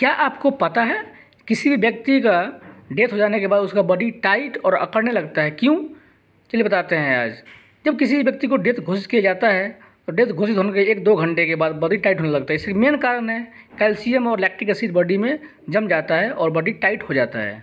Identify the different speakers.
Speaker 1: क्या आपको पता है किसी भी व्यक्ति का डेथ हो जाने के बाद उसका बॉडी टाइट और अकड़ने लगता है क्यों चलिए बताते हैं आज जब किसी व्यक्ति को डेथ घोषित किया जाता है तो डेथ घोषित होने के एक दो घंटे के बाद बॉडी टाइट होने लगता है इसके मेन कारण है कैल्शियम और लैक्टिक एसिड बॉडी में जम जाता है और बॉडी टाइट हो जाता है